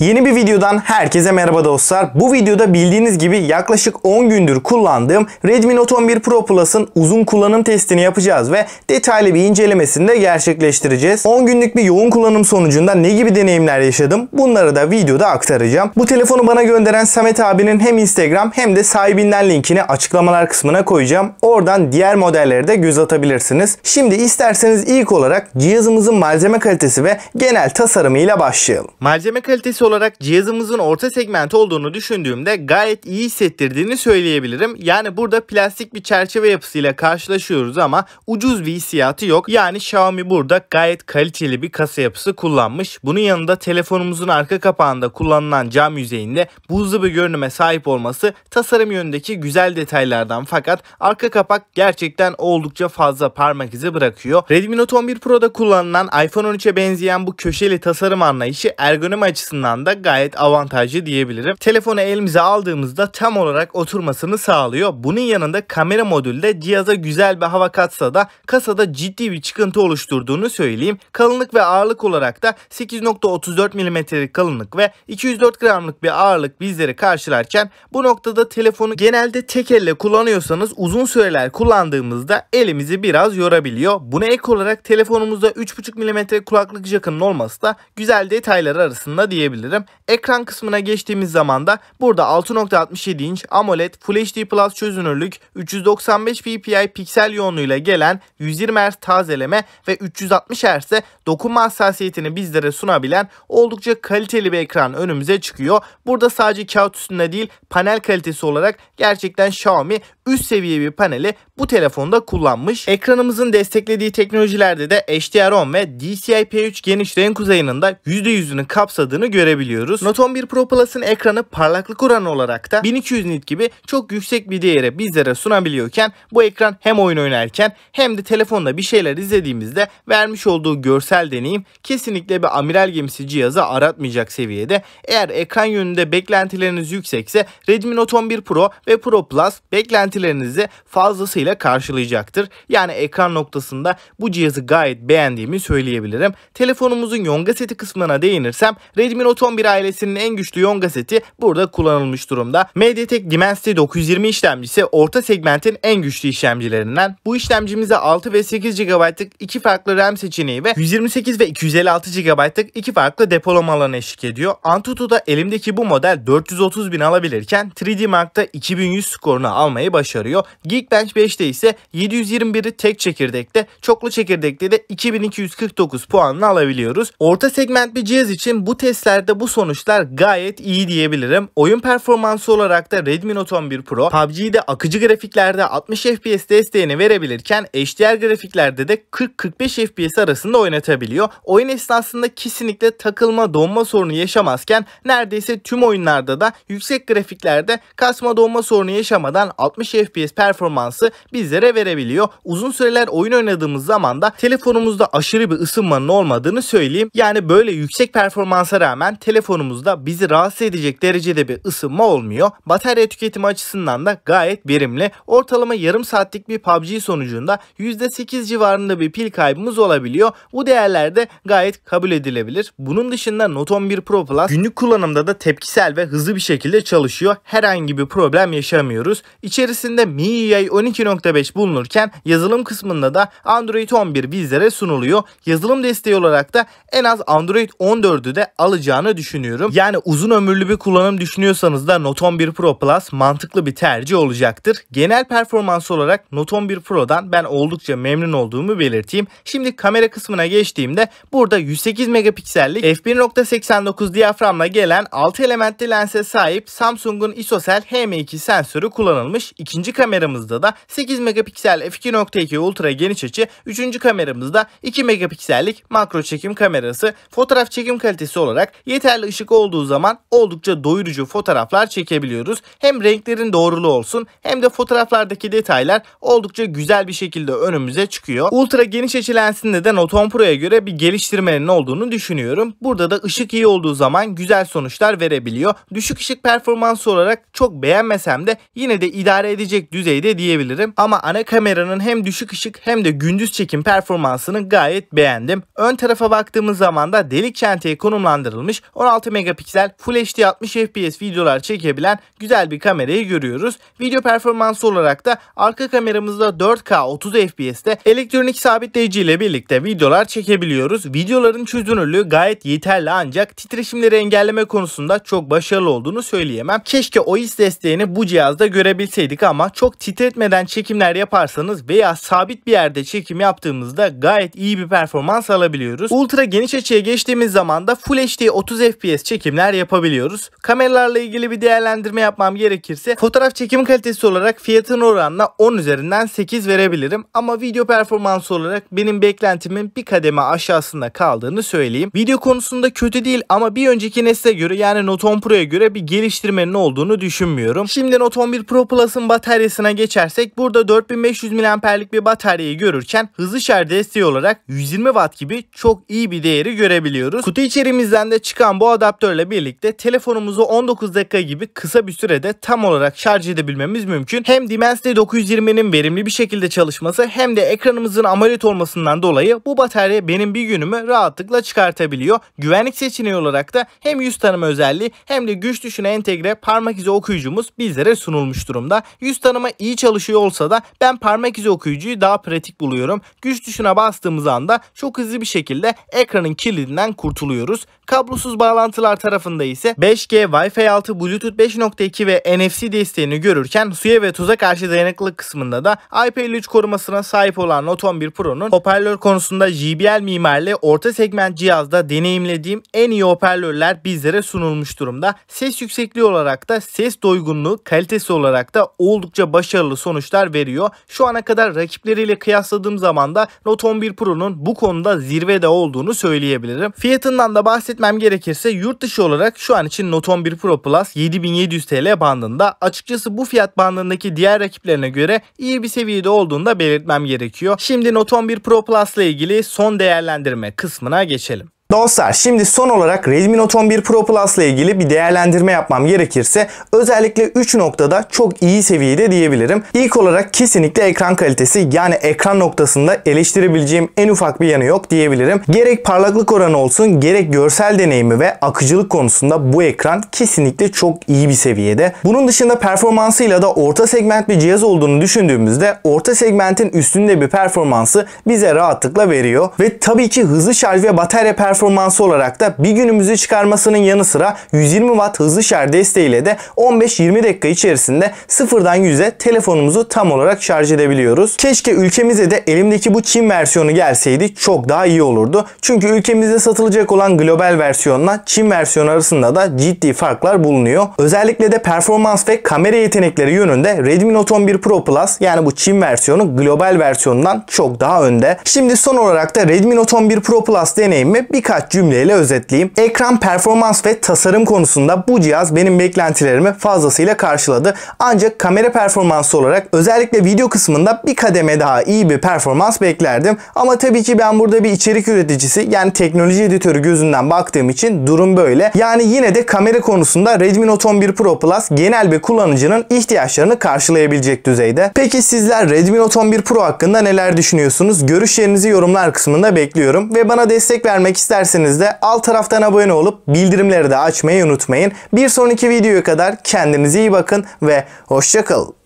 Yeni bir videodan herkese merhaba dostlar. Bu videoda bildiğiniz gibi yaklaşık 10 gündür kullandığım Redmi Note 11 Pro Plus'ın uzun kullanım testini yapacağız ve detaylı bir incelemesini de gerçekleştireceğiz. 10 günlük bir yoğun kullanım sonucunda ne gibi deneyimler yaşadım bunları da videoda aktaracağım. Bu telefonu bana gönderen Samet abinin hem Instagram hem de sahibinden linkini açıklamalar kısmına koyacağım. Oradan diğer modelleri de göz atabilirsiniz. Şimdi isterseniz ilk olarak cihazımızın malzeme kalitesi ve genel tasarımıyla başlayalım. Malzeme kalitesi olarak cihazımızın orta segment olduğunu düşündüğümde gayet iyi hissettirdiğini söyleyebilirim. Yani burada plastik bir çerçeve yapısıyla karşılaşıyoruz ama ucuz bir hissiyatı yok. Yani Xiaomi burada gayet kaliteli bir kasa yapısı kullanmış. Bunun yanında telefonumuzun arka kapağında kullanılan cam yüzeyinde buzlu bir görünüme sahip olması tasarım yönündeki güzel detaylardan fakat arka kapak gerçekten oldukça fazla parmak izi bırakıyor. Redmi Note 11 Pro'da kullanılan iPhone 13'e benzeyen bu köşeli tasarım anlayışı ergonomi açısından açısından gayet avantajlı diyebilirim. Telefonu elimize aldığımızda tam olarak oturmasını sağlıyor. Bunun yanında kamera modülü de cihaza güzel bir hava katsa da kasada ciddi bir çıkıntı oluşturduğunu söyleyeyim. Kalınlık ve ağırlık olarak da 8.34 mm kalınlık ve 204 gramlık bir ağırlık bizleri karşılarken bu noktada telefonu genelde tek elle kullanıyorsanız uzun süreler kullandığımızda elimizi biraz yorabiliyor. Buna ek olarak telefonumuzda 3.5 mm kulaklık jackının olması da güzel detaylar arasında diyebilirim gösterebilirim. Ekran kısmına geçtiğimiz zaman da burada 6.67 inç AMOLED Full HD Plus çözünürlük 395 ppi piksel yoğunluğuyla gelen 120 Hz tazeleme ve 360 Hz'e dokunma hassasiyetini bizlere sunabilen oldukça kaliteli bir ekran önümüze çıkıyor. Burada sadece kağıt üstünde değil panel kalitesi olarak gerçekten Xiaomi üst seviye bir paneli bu telefonda kullanmış. Ekranımızın desteklediği teknolojilerde de HDR10 ve DCI-P3 geniş renk uzayının da %100'ünü kapsadığını görebiliyoruz görebiliyoruz. Note 11 Pro Plus'ın ekranı parlaklık oranı olarak da 1200 nit gibi çok yüksek bir değere bizlere sunabiliyorken bu ekran hem oyun oynarken hem de telefonda bir şeyler izlediğimizde vermiş olduğu görsel deneyim kesinlikle bir amiral gemisi cihazı aratmayacak seviyede. Eğer ekran yönünde beklentileriniz yüksekse Redmi Note 11 Pro ve Pro Plus beklentilerinizi fazlasıyla karşılayacaktır. Yani ekran noktasında bu cihazı gayet beğendiğimi söyleyebilirim. Telefonumuzun yonga seti kısmına değinirsem Redmi Note Atom1 ailesinin en güçlü Yonga seti burada kullanılmış durumda. MediaTek Dimensity 920 işlemcisi orta segmentin en güçlü işlemcilerinden. Bu işlemcimize 6 ve 8 GB'lık iki farklı RAM seçeneği ve 128 ve 256 GB'lık iki farklı depolama alanı eşlik ediyor. Antutu'da elimdeki bu model 430 bin alabilirken 3D Mark'ta 2100 skorunu almayı başarıyor. Geekbench 5'te ise 721'i tek çekirdekte, çoklu çekirdekte de 2249 puanını alabiliyoruz. Orta segment bir cihaz için bu testlerde Dolayısıyla bu sonuçlar gayet iyi diyebilirim. Oyun performansı olarak da Redmi Note 11 Pro PUBG'de akıcı grafiklerde 60 FPS desteğini verebilirken HDR grafiklerde de 40-45 FPS arasında oynatabiliyor. Oyun esnasında kesinlikle takılma donma sorunu yaşamazken neredeyse tüm oyunlarda da yüksek grafiklerde kasma donma sorunu yaşamadan 60 FPS performansı bizlere verebiliyor. Uzun süreler oyun oynadığımız zaman da telefonumuzda aşırı bir ısınmanın olmadığını söyleyeyim. Yani böyle yüksek performansa rağmen telefonumuzda bizi rahatsız edecek derecede bir ısınma olmuyor. Batarya tüketimi açısından da gayet verimli. Ortalama yarım saatlik bir PUBG sonucunda %8 civarında bir pil kaybımız olabiliyor. Bu değerler de gayet kabul edilebilir. Bunun dışında Note 11 Pro Plus günlük kullanımda da tepkisel ve hızlı bir şekilde çalışıyor. Herhangi bir problem yaşamıyoruz. İçerisinde MIUI 12.5 bulunurken yazılım kısmında da Android 11 bizlere sunuluyor. Yazılım desteği olarak da en az Android 14'ü de alacağını düşünüyorum. Yani uzun ömürlü bir kullanım düşünüyorsanız da Note 11 Pro Plus mantıklı bir tercih olacaktır. Genel performans olarak Note 11 Pro'dan ben oldukça memnun olduğumu belirteyim. Şimdi kamera kısmına geçtiğimde burada 108 megapiksellik f1.89 diyaframla gelen 6 elementli lense sahip Samsung'un ISOCELL HM2 sensörü kullanılmış. İkinci kameramızda da 8 megapiksel f2.2 ultra geniş açı, üçüncü kameramızda 2 megapiksellik makro çekim kamerası, fotoğraf çekim kalitesi olarak Yeterli ışık olduğu zaman oldukça doyurucu fotoğraflar çekebiliyoruz. Hem renklerin doğruluğu olsun hem de fotoğraflardaki detaylar oldukça güzel bir şekilde önümüze çıkıyor. Ultra geniş açı lensinde de 10 Pro'ya göre bir geliştirmenin olduğunu düşünüyorum. Burada da ışık iyi olduğu zaman güzel sonuçlar verebiliyor. Düşük ışık performansı olarak çok beğenmesem de yine de idare edecek düzeyde diyebilirim. Ama ana kameranın hem düşük ışık hem de gündüz çekim performansını gayet beğendim. Ön tarafa baktığımız zaman da delik çenteye konumlandırılmış 16 megapiksel Full HD 60 FPS videolar çekebilen güzel bir kamerayı görüyoruz. Video performansı olarak da arka kameramızda 4K 30 FPS'te elektronik sabitleyici ile birlikte videolar çekebiliyoruz. Videoların çözünürlüğü gayet yeterli ancak titreşimleri engelleme konusunda çok başarılı olduğunu söyleyemem. Keşke OIS desteğini bu cihazda görebilseydik ama çok titretmeden çekimler yaparsanız veya sabit bir yerde çekim yaptığımızda gayet iyi bir performans alabiliyoruz. Ultra geniş açıya geçtiğimiz zaman da Full HD 30 30 FPS çekimler yapabiliyoruz. Kameralarla ilgili bir değerlendirme yapmam gerekirse fotoğraf çekim kalitesi olarak fiyatın oranla 10 üzerinden 8 verebilirim. Ama video performansı olarak benim beklentimin bir kademe aşağısında kaldığını söyleyeyim. Video konusunda kötü değil ama bir önceki nesle göre yani Note 10 Pro'ya göre bir geliştirmenin olduğunu düşünmüyorum. Şimdi Note 11 Pro Plus'ın bataryasına geçersek burada 4500 mAh'lik bir bataryayı görürken hızlı şarj desteği olarak 120 Watt gibi çok iyi bir değeri görebiliyoruz. Kutu içerimizden de çıkan çıkan bu adaptörle birlikte telefonumuzu 19 dakika gibi kısa bir sürede tam olarak şarj edebilmemiz mümkün. Hem Dimensity 920'nin verimli bir şekilde çalışması hem de ekranımızın AMOLED olmasından dolayı bu batarya benim bir günümü rahatlıkla çıkartabiliyor. Güvenlik seçeneği olarak da hem yüz tanıma özelliği hem de güç düşüne entegre parmak izi okuyucumuz bizlere sunulmuş durumda. Yüz tanıma iyi çalışıyor olsa da ben parmak izi okuyucuyu daha pratik buluyorum. Güç düşüne bastığımız anda çok hızlı bir şekilde ekranın kilidinden kurtuluyoruz. Kablosuz kablosuz bağlantılar tarafında ise 5G, Wi-Fi 6, Bluetooth 5.2 ve NFC desteğini görürken suya ve tuza karşı dayanıklılık kısmında da IP53 korumasına sahip olan Note 11 Pro'nun hoparlör konusunda JBL mimarlı orta segment cihazda deneyimlediğim en iyi hoparlörler bizlere sunulmuş durumda. Ses yüksekliği olarak da ses doygunluğu kalitesi olarak da oldukça başarılı sonuçlar veriyor. Şu ana kadar rakipleriyle kıyasladığım zaman da Note 11 Pro'nun bu konuda zirvede olduğunu söyleyebilirim. Fiyatından da bahsetmem gerekir gerekirse yurt dışı olarak şu an için Note 11 Pro Plus 7700 TL bandında. Açıkçası bu fiyat bandındaki diğer rakiplerine göre iyi bir seviyede olduğunu da belirtmem gerekiyor. Şimdi Note 11 Pro Plus ile ilgili son değerlendirme kısmına geçelim. Dostlar şimdi son olarak Redmi Note 11 Pro Plus ile ilgili bir değerlendirme yapmam gerekirse özellikle 3 noktada çok iyi seviyede diyebilirim. İlk olarak kesinlikle ekran kalitesi yani ekran noktasında eleştirebileceğim en ufak bir yanı yok diyebilirim. Gerek parlaklık oranı olsun gerek görsel deneyimi ve akıcılık konusunda bu ekran kesinlikle çok iyi bir seviyede. Bunun dışında performansıyla da orta segment bir cihaz olduğunu düşündüğümüzde orta segmentin üstünde bir performansı bize rahatlıkla veriyor. Ve tabii ki hızlı şarj ve batarya performansı performansı olarak da bir günümüzü çıkarmasının yanı sıra 120 Watt hızlı şarj desteğiyle de 15-20 dakika içerisinde sıfırdan 100'e telefonumuzu tam olarak şarj edebiliyoruz. Keşke ülkemize de elimdeki bu Çin versiyonu gelseydi çok daha iyi olurdu. Çünkü ülkemizde satılacak olan global versiyonla Çin versiyonu arasında da ciddi farklar bulunuyor. Özellikle de performans ve kamera yetenekleri yönünde Redmi Note 11 Pro Plus yani bu Çin versiyonu global versiyonundan çok daha önde. Şimdi son olarak da Redmi Note 11 Pro Plus deneyimi birkaç birkaç cümleyle özetleyeyim. Ekran performans ve tasarım konusunda bu cihaz benim beklentilerimi fazlasıyla karşıladı. Ancak kamera performansı olarak özellikle video kısmında bir kademe daha iyi bir performans beklerdim. Ama tabii ki ben burada bir içerik üreticisi yani teknoloji editörü gözünden baktığım için durum böyle. Yani yine de kamera konusunda Redmi Note 11 Pro Plus genel bir kullanıcının ihtiyaçlarını karşılayabilecek düzeyde. Peki sizler Redmi Note 11 Pro hakkında neler düşünüyorsunuz? Görüşlerinizi yorumlar kısmında bekliyorum ve bana destek vermek ister isterseniz de alt taraftan abone olup bildirimleri de açmayı unutmayın. Bir sonraki videoya kadar kendinize iyi bakın ve hoşçakalın.